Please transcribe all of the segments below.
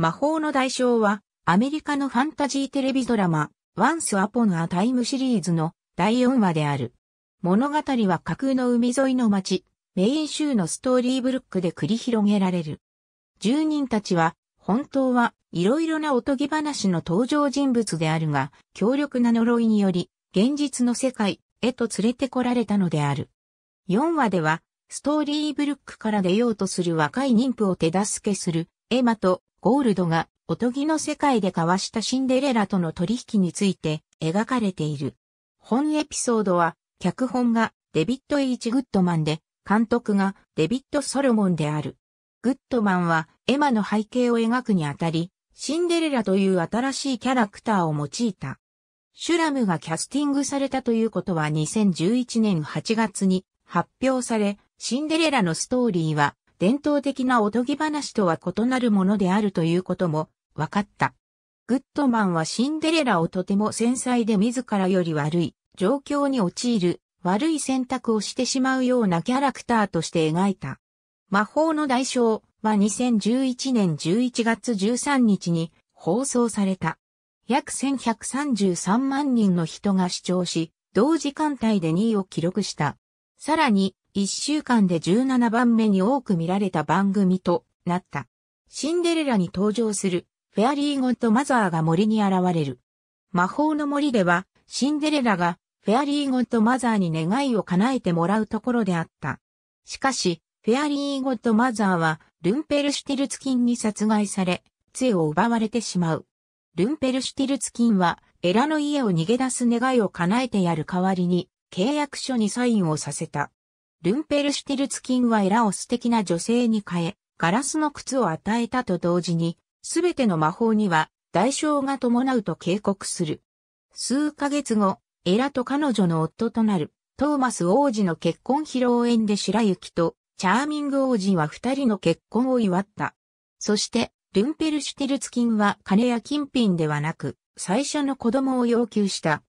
魔法の代償は、アメリカのファンタジーテレビドラマ、Once Upon a Time シリーズの第4話である。物語は架空の海沿いの街、メイン州のストーリーブルックで繰り広げられる。住人たちは、本当はいろいろなおとぎ話の登場人物であるが、強力な呪いにより、現実の世界へと連れてこられたのである。4話では、ストーリーブルックから出ようとする若い妊婦を手助けする、エマとゴールドがおとぎの世界で交わしたシンデレラとの取引について描かれている。本エピソードは、脚本がデビット・イーチ・グッドマンで、監督がデビット・ソロモンである。グッドマンはエマの背景を描くにあたり、シンデレラという新しいキャラクターを用いた。シュラムがキャスティングされたということは2011年8月に発表され、シンデレラのストーリーは伝統的なおとぎ話とは異なるものであるということも分かった。グッドマンはシンデレラをとても繊細で自らより悪い状況に陥る悪い選択をしてしまうようなキャラクターとして描いた。魔法の代償は2011年11月13日に放送された。約1133万人の人が視聴し、同時間帯で2位を記録した。さらに、1週間で17番目に多く見られた番組となった。シンデレラに登場するフェアリーゴッドマザーが森に現れる。魔法の森では、シンデレラがフェアリーゴッドマザーに願いを叶えてもらうところであった。しかし、フェアリーゴッドマザーは、ルンペルシュティルツキンに殺害され、杖を奪われてしまう。ルンペルシュティルツキンは、エラの家を逃げ出す願いを叶えてやる代わりに、契約書にサインをさせた。ルンペルシュテルツキンはエラを素敵な女性に変え、ガラスの靴を与えたと同時に、すべての魔法には代償が伴うと警告する。数ヶ月後、エラと彼女の夫となる、トーマス王子の結婚披露宴で白雪と、チャーミング王子は二人の結婚を祝った。そして、ルンペルシュテルツキンは金や金品ではなく、最初の子供を要求した。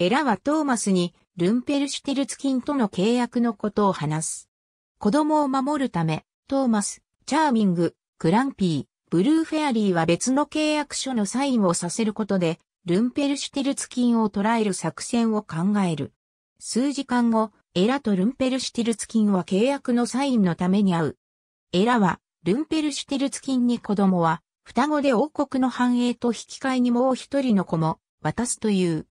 エラはトーマスにルンペルシュテルツキンとの契約のことを話す。子供を守るため、トーマス、チャーミング、クランピー、ブルーフェアリーは別の契約書のサインをさせることで、ルンペルシュテルツキンを捉える作戦を考える。数時間後、エラとルンペルシュテルツキンは契約のサインのために会う。エラは、ルンペルシュテルツキンに子供は、双子で王国の繁栄と引き換えにもう一人の子も渡すという。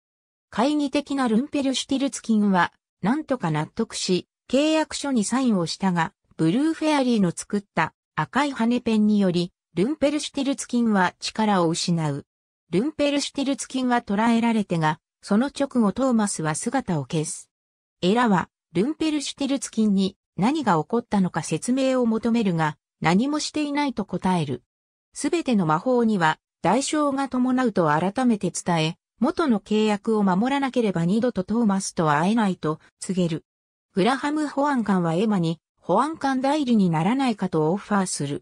懐疑的なルンペルシュティルツキンは、なんとか納得し、契約書にサインをしたが、ブルーフェアリーの作った赤い羽ペンにより、ルンペルシュティルツキンは力を失う。ルンペルシュティルツキンは捕らえられてが、その直後トーマスは姿を消す。エラは、ルンペルシュティルツキンに何が起こったのか説明を求めるが、何もしていないと答える。すべての魔法には代償が伴うと改めて伝え、元の契約を守らなければ二度とトーマスとは会えないと告げる。グラハム保安官はエマに保安官代理にならないかとオファーする。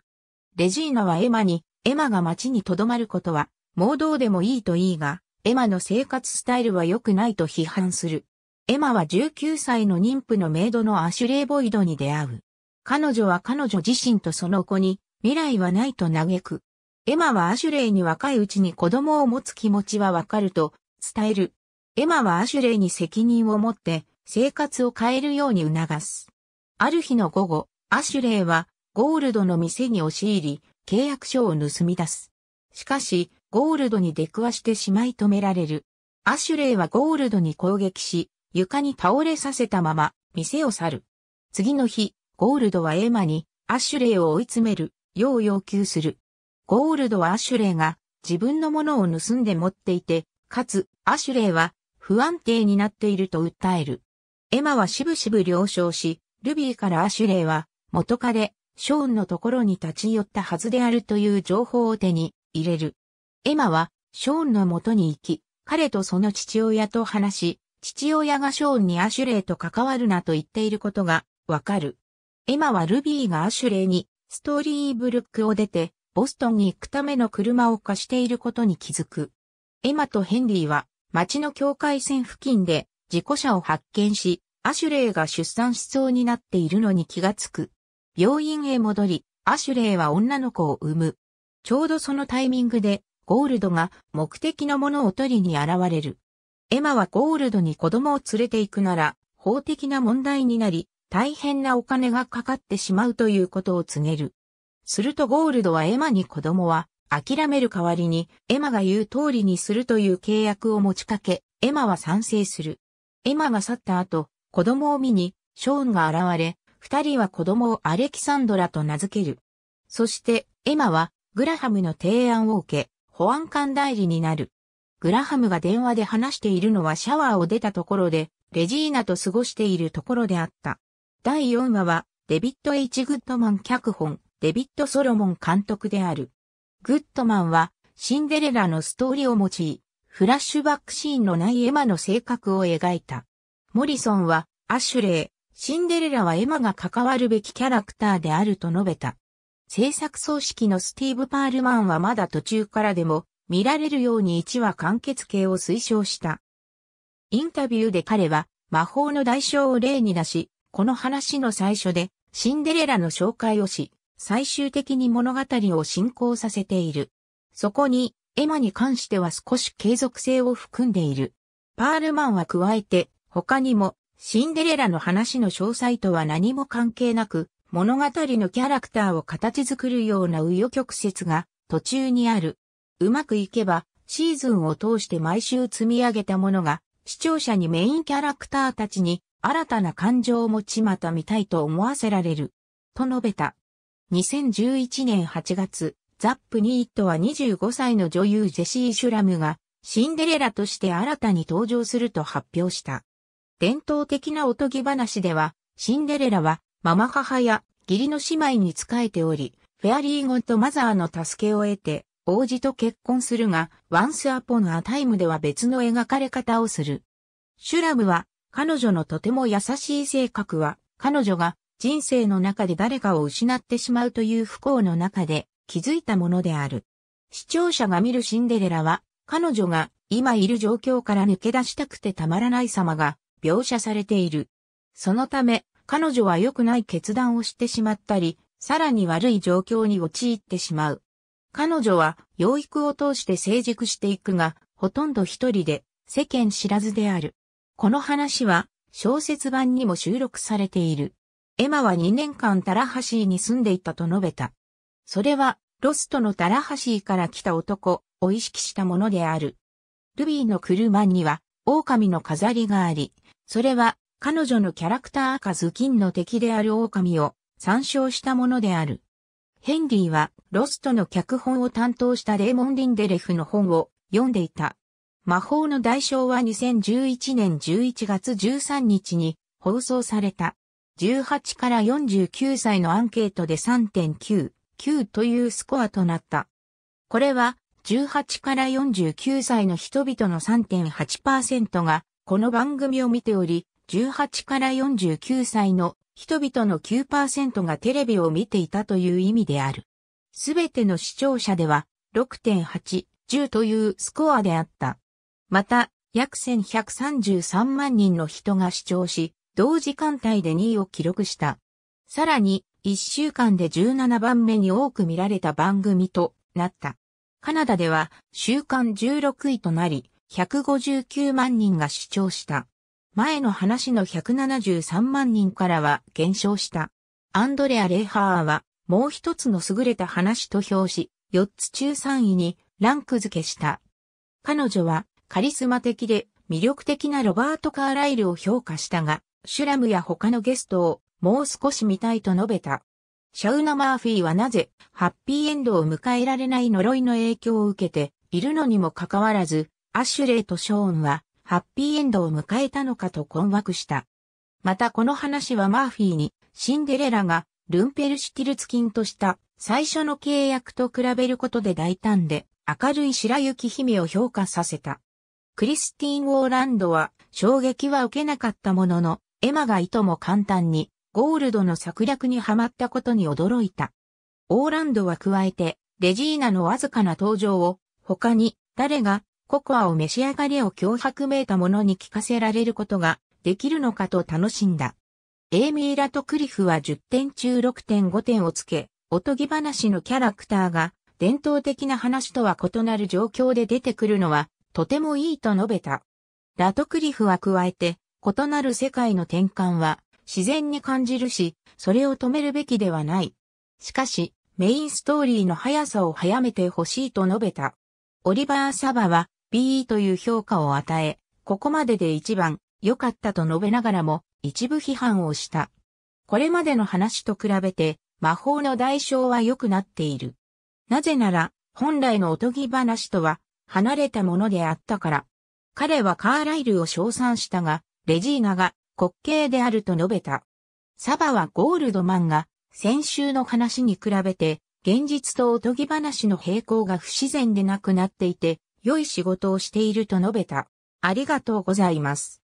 レジーナはエマに、エマが街に留まることは、盲導でもいいといいが、エマの生活スタイルは良くないと批判する。エマは19歳の妊婦のメイドのアシュレイ・ボイドに出会う。彼女は彼女自身とその子に、未来はないと嘆く。エマはアシュレイに若いうちに子供を持つ気持ちはわかると伝える。エマはアシュレイに責任を持って生活を変えるように促す。ある日の午後、アシュレイはゴールドの店に押し入り、契約書を盗み出す。しかし、ゴールドに出くわしてしまい止められる。アシュレイはゴールドに攻撃し、床に倒れさせたまま、店を去る。次の日、ゴールドはエマに、アシュレイを追い詰める、よう要求する。ゴールドはアシュレイが自分のものを盗んで持っていて、かつ、アシュレイは不安定になっていると訴える。エマはしぶしぶ了承し、ルビーからアシュレイは元カショーンのところに立ち寄ったはずであるという情報を手に入れる。エマはショーンの元に行き、彼とその父親と話し、父親がショーンにアシュレイと関わるなと言っていることがわかる。エマはルビーがアシュレイにストーリーブルックを出てボストンに行くための車を貸していることに気づく。エマとヘンリーは、町の境界線付近で、事故車を発見し、アシュレイが出産しそうになっているのに気がつく。病院へ戻り、アシュレイは女の子を産む。ちょうどそのタイミングで、ゴールドが目的のものを取りに現れる。エマはゴールドに子供を連れて行くなら、法的な問題になり、大変なお金がかかってしまうということを告げる。するとゴールドはエマに子供は諦める代わりにエマが言う通りにするという契約を持ちかけ、エマは賛成する。エマが去った後、子供を見にショーンが現れ、二人は子供をアレキサンドラと名付ける。そしてエマはグラハムの提案を受け、保安官代理になる。グラハムが電話で話しているのはシャワーを出たところで、レジーナと過ごしているところであった。第4話は、デビッド・ H・ グッドマン脚本、デビッド・ソロモン監督である。グッドマンは、シンデレラのストーリーを用い、フラッシュバックシーンのないエマの性格を描いた。モリソンは、アシュレイ、シンデレラはエマが関わるべきキャラクターであると述べた。制作組織のスティーブ・パールマンはまだ途中からでも、見られるように1話完結形を推奨した。インタビューで彼は、魔法の代償を例に出し、この話の最初で、シンデレラの紹介をし、最終的に物語を進行させている。そこに、エマに関しては少し継続性を含んでいる。パールマンは加えて、他にも、シンデレラの話の詳細とは何も関係なく、物語のキャラクターを形作るような紆余曲折が途中にある。うまくいけば、シーズンを通して毎週積み上げたものが、視聴者にメインキャラクターたちに新たな感情を持ちまた見たいと思わせられる。と述べた。2011年8月、ザップニートは25歳の女優ジェシー・シュラムがシンデレラとして新たに登場すると発表した。伝統的なおとぎ話では、シンデレラはママ母や義理の姉妹に仕えており、フェアリーゴンとマザーの助けを得て、王子と結婚するが、ワンスアポンアタイムでは別の描かれ方をする。シュラムは、彼女のとても優しい性格は、彼女が人生の中で誰かを失ってしまうという不幸の中で気づいたものである。視聴者が見るシンデレラは、彼女が今いる状況から抜け出したくてたまらない様が描写されている。そのため、彼女は良くない決断をしてしまったり、さらに悪い状況に陥ってしまう。彼女は養育を通して成熟していくが、ほとんど一人で世間知らずである。この話は小説版にも収録されている。エマは2年間タラハシーに住んでいたと述べた。それは、ロストのタラハシーから来た男を意識したものである。ルビーの車には、狼の飾りがあり、それは、彼女のキャラクター赤ず金の敵である狼を参照したものである。ヘンリーは、ロストの脚本を担当したレーモン・リンデレフの本を読んでいた。魔法の代償は2011年11月13日に放送された。18から49歳のアンケートで3.99というスコアとなった。これは18から49歳の人々の3.8%がこの番組を見ており、18から49歳の人々の9%がテレビを見ていたという意味である。すべての視聴者では6.8、10というスコアであった。また、約1133万人の人が視聴し、同時間帯で2位を記録した。さらに、1週間で17番目に多く見られた番組となった。カナダでは週間16位となり、159万人が視聴した。前の話の173万人からは減少した。アンドレア・レイハーはもう一つの優れた話と評し、4つ中3位にランク付けした。彼女はカリスマ的で魅力的なロバート・カーライルを評価したが、シュラムや他のゲストをもう少し見たいと述べた。シャウナ・マーフィーはなぜハッピーエンドを迎えられない呪いの影響を受けているのにもかかわらず、アシュレイとショーンはハッピーエンドを迎えたのかと困惑した。またこの話はマーフィーにシンデレラがルンペルシティルツキンとした最初の契約と比べることで大胆で明るい白雪姫を評価させた。クリスティン・ウォーランドは衝撃は受けなかったもののエマがいとも簡単に、ゴールドの策略にはまったことに驚いた。オーランドは加えて、レジーナのわずかな登場を、他に、誰が、ココアを召し上がれを脅迫めいたものに聞かせられることが、できるのかと楽しんだ。エイミー・ラトクリフは10点中6.5点をつけ、おとぎ話のキャラクターが、伝統的な話とは異なる状況で出てくるのは、とてもいいと述べた。ラトクリフは加えて、異なる世界の転換は自然に感じるし、それを止めるべきではない。しかし、メインストーリーの速さを早めてほしいと述べた。オリバー・サバは BE という評価を与え、ここまでで一番良かったと述べながらも一部批判をした。これまでの話と比べて魔法の代償は良くなっている。なぜなら本来のおとぎ話とは離れたものであったから。彼はカーライルを称賛したが、レジーナが滑稽であると述べた。サバはゴールドマンが先週の話に比べて現実とおとぎ話の平行が不自然でなくなっていて良い仕事をしていると述べた。ありがとうございます。